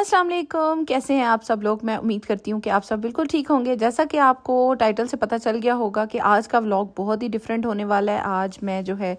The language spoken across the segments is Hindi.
अस्सलाम वालेकुम कैसे हैं आप सब लोग मैं उम्मीद करती हूँ कि आप सब बिल्कुल ठीक होंगे जैसा कि आपको टाइटल से पता चल गया होगा कि आज का व्लॉग बहुत ही डिफरेंट होने वाला है आज मैं जो है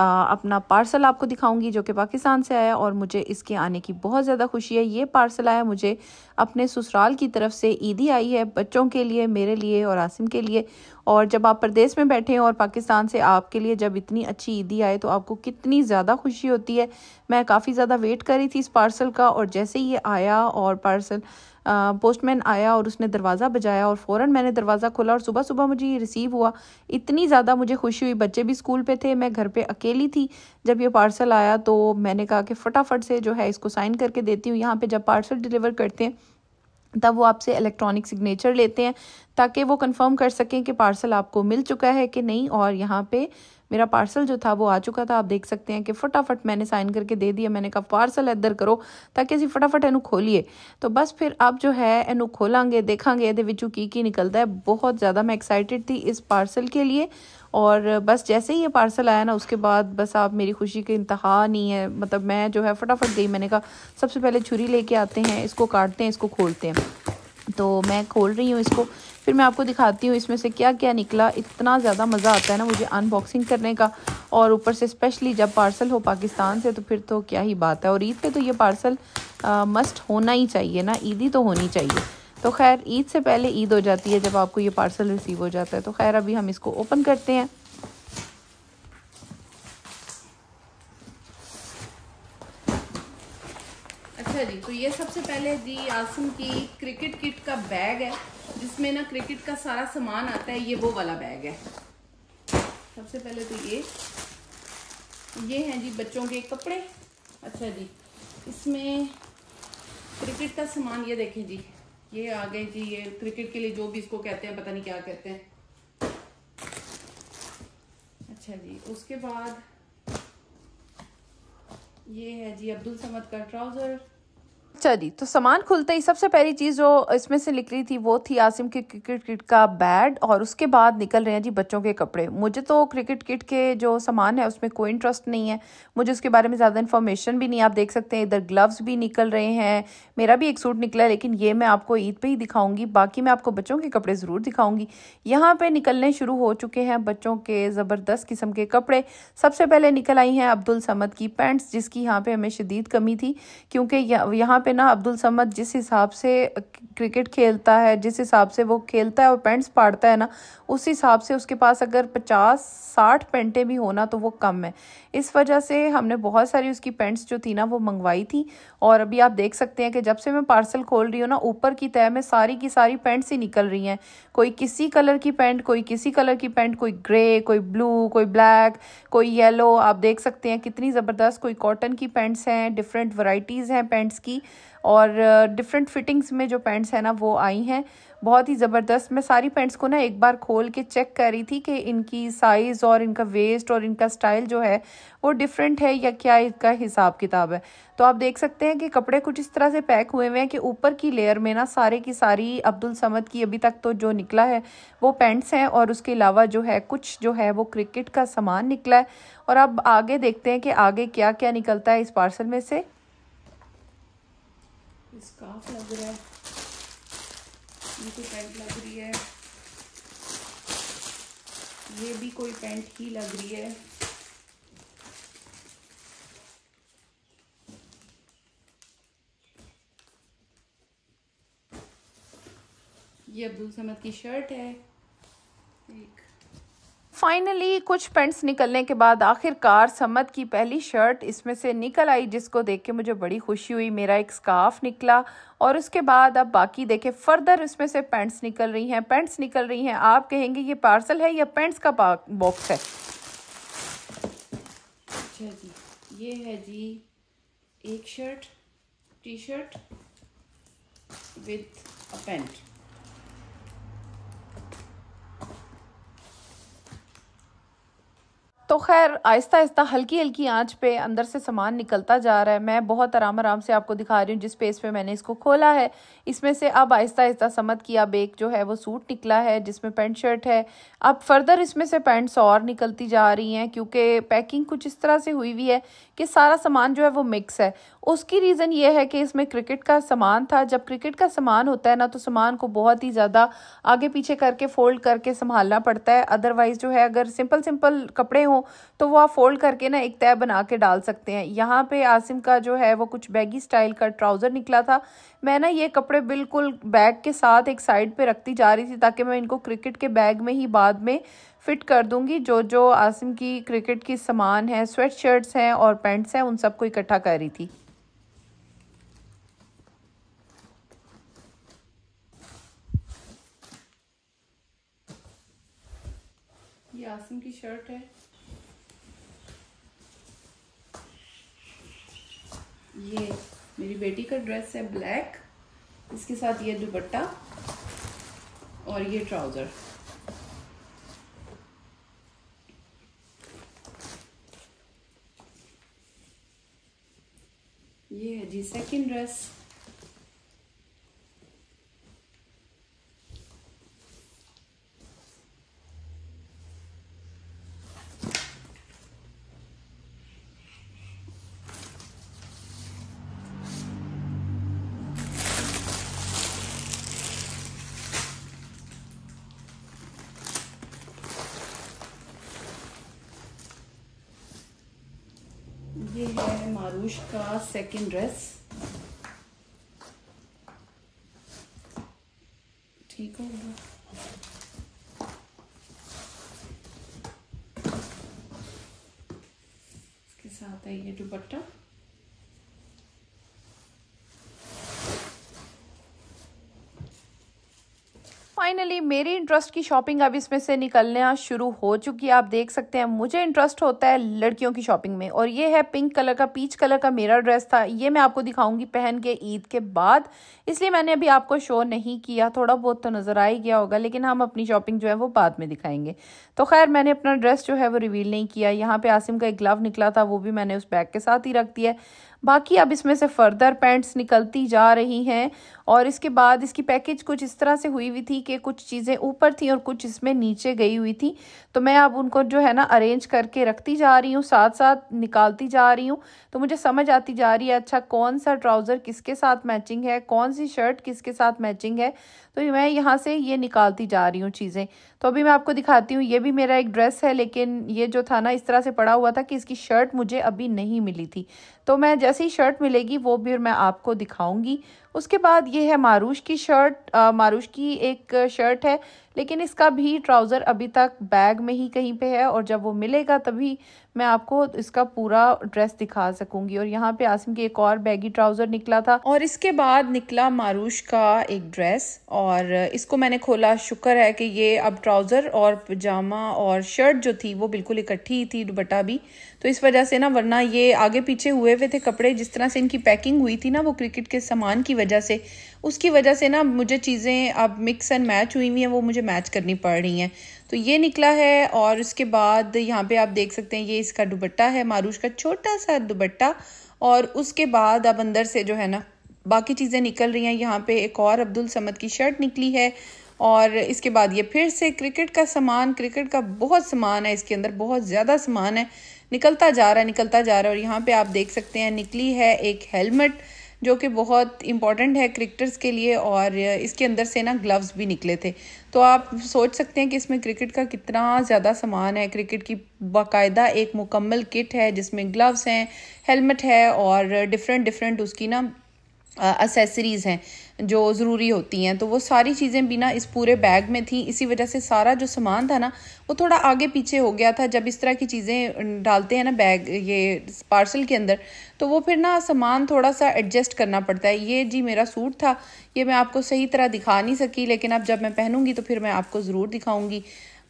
अपना पार्सल आपको दिखाऊंगी जो कि पाकिस्तान से आया और मुझे इसके आने की बहुत ज़्यादा खुशी है ये पार्सल आया मुझे अपने ससुराल की तरफ से ईदी आई है बच्चों के लिए मेरे लिए और आसिम के लिए और जब आप प्रदेश में बैठे हैं और पाकिस्तान से आपके लिए जब इतनी अच्छी ईदी आए तो आपको कितनी ज़्यादा खुशी होती है मैं काफ़ी ज़्यादा वेट कर रही थी इस पार्सल का और जैसे ये आया और पार्सल पोस्टमैन आया और उसने दरवाज़ा बजाया और फ़ौर मैंने दरवाज़ा खोला और सुबह सुबह मुझे ये रिसीव हुआ इतनी ज़्यादा मुझे खुशी हुई बच्चे भी स्कूल पे थे मैं घर पे अकेली थी जब ये पार्सल आया तो मैंने कहा कि फटाफट से जो है इसको साइन करके देती हूँ यहाँ पर जब पार्सल डिलीवर करते हैं तब वो आपसे इलेक्ट्रॉनिक सिग्नेचर लेते हैं ताकि वो कंफर्म कर सकें कि पार्सल आपको मिल चुका है कि नहीं और यहाँ पे मेरा पार्सल जो था वो आ चुका था आप देख सकते हैं कि फटाफट मैंने साइन करके दे दिया मैंने कहा पार्सल इधर करो ताकि अभी फटाफट इनू खोलीए तो बस फिर आप जो है इनू खोलेंगे ਖੋਲਾਂਗੇ ये की की ਕੀ ਕੀ ਨਿਕਲਦਾ ਹੈ ਬਹੁਤ ਜ਼ਿਆਦਾ थी इस पार्सल के लिए और बस जैसे ही ये पार्सल आया ना उसके बाद बस आप मेरी खुशी के इंतहा नहीं है मतलब मैं जो है फटाफट गई मैंने कहा सबसे पहले छुरी लेके आते हैं इसको काटते हैं इसको खोलते हैं तो मैं खोल रही हूँ इसको फिर मैं आपको दिखाती हूँ इसमें से क्या क्या निकला इतना ज़्यादा मज़ा आता है ना मुझे अनबॉक्सिंग करने का और ऊपर से स्पेशली जब पार्सल हो पाकिस्तान से तो फिर तो क्या ही बात है और ईद पे तो ये पार्सल मस्ट होना ही चाहिए ना ईदी तो होनी चाहिए तो खैर ईद से पहले ईद हो जाती है जब आपको ये पार्सल रिसीव हो जाता है तो खैर अभी हम इसको ओपन करते हैं अच्छा जी तो ये सबसे पहले जी आसम की क्रिकेट किट का बैग है जिसमें ना क्रिकेट का सारा सामान आता है ये वो वाला बैग है सबसे पहले तो ये ये हैं जी बच्चों के कपड़े अच्छा जी इसमें क्रिकेट का सामान ये देखें जी ये आ गए जी ये क्रिकेट के लिए जो भी इसको कहते हैं पता नहीं क्या कहते हैं अच्छा जी उसके बाद ये है जी अब्दुल समद का ट्राउज़र चलिए तो सामान खुलते ही सबसे पहली चीज़ जो इसमें से निकली थी वो थी आसिम के क्रिकेट किट का बैड और उसके बाद निकल रहे हैं जी बच्चों के कपड़े मुझे तो क्रिकेट किट के जो सामान है उसमें कोई इंटरेस्ट नहीं है मुझे उसके बारे में ज़्यादा इन्फॉर्मेशन भी नहीं आप देख सकते हैं इधर ग्लव्स भी निकल रहे हैं मेरा भी एक सूट निकला लेकिन ये मैं आपको ईद पर ही दिखाऊँगी बाकी मैं आपको बच्चों के कपड़े ज़रूर दिखाऊँगी यहाँ पर निकलने शुरू हो चुके हैं बच्चों के ज़बरदस्त किस्म के कपड़े सबसे पहले निकल आई हैं अब्दुल समद की पैंट्स जिसकी यहाँ पर हमें शदीद कमी थी क्योंकि यहाँ पे ना अब्दुल समद जिस हिसाब से क्रिकेट खेलता है जिस हिसाब से वो खेलता है और पेंट्स पाड़ता है ना उस हिसाब से उसके पास अगर पचास साठ पेंटें भी होना तो वो कम है इस वजह से हमने बहुत सारी उसकी पेंट्स जो थी ना वो मंगवाई थी और अभी आप देख सकते हैं कि जब से मैं पार्सल खोल रही हूँ ना ऊपर की तय में सारी की सारी पेंट्स ही निकल रही हैं कोई किसी कलर की पेंट कोई किसी कलर की पेंट कोई ग्रे कोई ब्लू कोई ब्लैक कोई येलो आप देख सकते हैं कितनी ज़बरदस्त कोई कॉटन की पेंट्स हैं डिफरेंट वराइटीज़ हैं पेंट्स की और डिफरेंट uh, फिटिंग्स में जो पैंट्स हैं ना वो आई हैं बहुत ही ज़बरदस्त मैं सारी पैंट्स को ना एक बार खोल के चेक कर रही थी कि इनकी साइज़ और इनका वेस्ट और इनका स्टाइल जो है वो डिफरेंट है या क्या इसका हिसाब किताब है तो आप देख सकते हैं कि कपड़े कुछ इस तरह से पैक हुए हुए हैं कि ऊपर की लेयर में ना सारे की सारी अब्दुल समद की अभी तक तो जो निकला है वो पैंट्स हैं और उसके अलावा जो है कुछ जो है वो क्रिकेट का सामान निकला है और अब आगे देखते हैं कि आगे क्या क्या निकलता है इस पार्सल में से स्काफ लग रहा है ये तो पैंट लग रही है ये भी कोई पैंट ही लग रही है ये अब्दुल समद की शर्ट है एक फाइनली कुछ पेंट्स निकलने के बाद आखिरकार समत की पहली शर्ट इसमें से निकल आई जिसको देख के मुझे बड़ी खुशी हुई मेरा एक स्काफ निकला और उसके बाद अब बाकी देखें फर्दर उसमें से पेंट्स निकल रही हैं पेंट्स निकल रही हैं आप कहेंगे ये पार्सल है या पेंट्स का बॉक्स है अच्छा जी ये है जी एक shirt T shirt with a pant तो खैर आहिस्ता आहिस्ता हल्की हल्की आंच पे अंदर से सामान निकलता जा रहा है मैं बहुत आराम आराम से आपको दिखा रही हूँ जिस पेस पे मैंने इसको खोला है इसमें से अब आहिस्ता आहिस्ता समझ किया अब एक जो है वो सूट निकला है जिसमें पेंट शर्ट है अब फर्दर इसमें से पैंट्स और निकलती जा रही हैं क्योंकि पैकिंग कुछ इस तरह से हुई हुई है कि सारा सामान जो है वो मिक्स है उसकी रीज़न ये है कि इसमें क्रिकेट का सामान था जब क्रिकेट का सामान होता है ना तो सामान को बहुत ही ज़्यादा आगे पीछे करके फ़ोल्ड करके संभालना पड़ता है अदरवाइज़ जो है अगर सिंपल सिंपल कपड़े हों तो वो आप फ़ोल्ड करके ना एक तय बना के डाल सकते हैं यहाँ पे आसिम का जो है वो कुछ बैगी स्टाइल का ट्राउज़र निकला था मैं ना ये कपड़े बिल्कुल बैग के साथ एक साइड पर रखती जा रही थी ताकि मैं इनको क्रिकेट के बैग में ही बाद में फ़िट कर दूंगी जो जो आसिम की क्रिकेट की सामान है स्वेट शर्ट्स हैं और पैंट्स हैं उन सबको इकट्ठा कर रही थी ये की शर्ट है ये मेरी बेटी का ड्रेस है ब्लैक इसके साथ ये दुपट्टा और ये ट्राउज़र ये है जी सेकंड ड्रेस ये है मारूश का सेकंड ड्रेस ठीक होगा इसके साथ है ये दुपट्टा फाइनली मेरी इंटरेस्ट की शॉपिंग अब इसमें से निकलना शुरू हो चुकी है आप देख सकते हैं मुझे इंटरेस्ट होता है लड़कियों की शॉपिंग में और ये है पिंक कलर का पीच कलर का मेरा ड्रेस था ये मैं आपको दिखाऊंगी पहन के ईद के बाद इसलिए मैंने अभी आपको शो नहीं किया थोड़ा बहुत तो नज़र आ ही गया होगा लेकिन हम अपनी शॉपिंग जो है वो बाद में दिखाएंगे तो खैर मैंने अपना ड्रेस जो है वो रिवील नहीं किया यहाँ पे आसिम का एक ग्लव निकला था वो भी मैंने उस बैग के साथ ही रख दिया बाकी अब इसमें से फर्दर पैंट्स निकलती जा रही हैं और इसके बाद इसकी पैकेज कुछ इस तरह से हुई हुई थी कि कुछ चीज़ें ऊपर थी और कुछ इसमें नीचे गई हुई थी तो मैं अब उनको जो है ना अरेंज करके रखती जा रही हूँ साथ साथ निकालती जा रही हूँ तो मुझे समझ आती जा रही है अच्छा कौन सा ट्राउज़र किसके साथ मैचिंग है कौन सी शर्ट किसके साथ मैचिंग है तो मैं यहाँ से ये निकालती जा रही हूँ चीज़ें तो अभी मैं आपको दिखाती हूँ ये भी मेरा एक ड्रेस है लेकिन ये जो था ना इस तरह से पड़ा हुआ था कि इसकी शर्ट मुझे अभी नहीं मिली थी तो मैं जैसी शर्ट मिलेगी वो भी मैं आपको दिखाऊंगी उसके बाद ये है मारूश की शर्ट मारूश की एक शर्ट है लेकिन इसका भी ट्राउज़र अभी तक बैग में ही कहीं पे है और जब वो मिलेगा तभी मैं आपको इसका पूरा ड्रेस दिखा सकूंगी और यहाँ पे आसिम की एक और बैगी ट्राउज़र निकला था और इसके बाद निकला मारूश का एक ड्रेस और इसको मैंने खोला शुक्र है कि ये अब ट्राउज़र और पजामा और शर्ट जो थी वो बिल्कुल इकट्ठी थी दुपट्टा भी तो इस वजह से ना वरना ये आगे पीछे हुए हुए थे कपड़े जिस तरह से इनकी पैकिंग हुई थी ना वो क्रिकेट के सामान की वजह से उसकी वजह से ना मुझे चीज़ें अब मिक्स एंड मैच हुई हुई हैं वो मुझे मैच करनी पड़ रही हैं तो ये निकला है और इसके बाद यहाँ पे आप देख सकते हैं ये इसका दुबट्टा है मारूश का छोटा सा दुबट्टा और उसके बाद अब अंदर से जो है ना बाकी चीज़ें निकल रही हैं यहाँ पे एक और अब्दुल समद की शर्ट निकली है और इसके बाद ये फिर से क्रिकेट का सामान क्रिकेट का बहुत सामान है इसके अंदर बहुत ज़्यादा सामान है निकलता जा रहा है निकलता जा रहा है और यहाँ पे आप देख सकते हैं निकली है एक हेलमेट जो कि बहुत इंपॉर्टेंट है क्रिकेटर्स के लिए और इसके अंदर से ना ग्लव्स भी निकले थे तो आप सोच सकते हैं कि इसमें क्रिकेट का कितना ज़्यादा सामान है क्रिकेट की बाकायदा एक मुकम्मल किट है जिसमें ग्लव्स हैं हेलमेट है और डिफरेंट डिफरेंट उसकी ना असेसरीज़ हैं जो ज़रूरी होती हैं तो वो सारी चीज़ें बिना इस पूरे बैग में थी इसी वजह से सारा जो सामान था ना वो थोड़ा आगे पीछे हो गया था जब इस तरह की चीज़ें डालते हैं ना बैग ये पार्सल के अंदर तो वो फिर ना सामान थोड़ा सा एडजस्ट करना पड़ता है ये जी मेरा सूट था ये मैं आपको सही तरह दिखा नहीं सकी लेकिन अब जब मैं पहनूंगी तो फिर मैं आपको ज़रूर दिखाऊँगी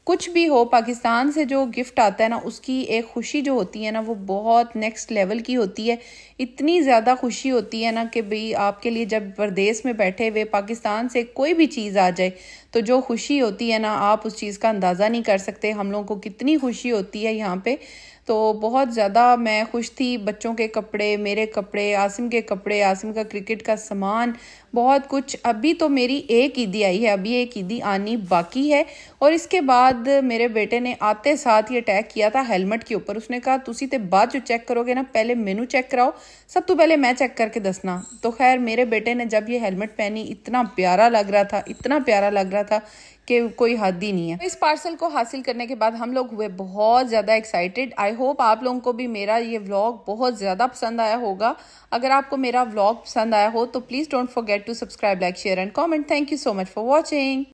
कुछ भी हो पाकिस्तान से जो गिफ्ट आता है ना उसकी एक खुशी जो होती है ना वो बहुत नेक्स्ट लेवल की होती है इतनी ज़्यादा खुशी होती है ना कि भई आपके लिए जब परदेश में बैठे हुए पाकिस्तान से कोई भी चीज़ आ जाए तो जो खुशी होती है ना आप उस चीज़ का अंदाज़ा नहीं कर सकते हम लोगों को कितनी खुशी होती है यहाँ पे तो बहुत ज़्यादा मैं खुश थी बच्चों के कपड़े मेरे कपड़े आसिम के कपड़े आसिम का क्रिकेट का सामान बहुत कुछ अभी तो मेरी एक ईदी आई है अभी एक ईदी आनी बाकी है और इसके बाद मेरे बेटे ने आते साथ ही अटैक किया था हेलमेट के ऊपर उसने कहा तुसी तो बाद जो चेक करोगे ना पहले मैनू चेक कराओ सब तो पहले मैं चेक करके दसना तो खैर मेरे बेटे ने जब ये हेलमेट पहनी इतना प्यारा लग रहा था इतना प्यारा लग रहा था कि कोई हद ही नहीं है इस पार्सल को हासिल करने के बाद हम लोग हुए बहुत ज़्यादा एक्साइटेड आई होप आप लोगों को भी मेरा ये व्लॉग बहुत ज़्यादा पसंद आया होगा अगर आपको मेरा व्लॉग पसंद आया हो तो please don't forget to subscribe like share and comment thank you so much for watching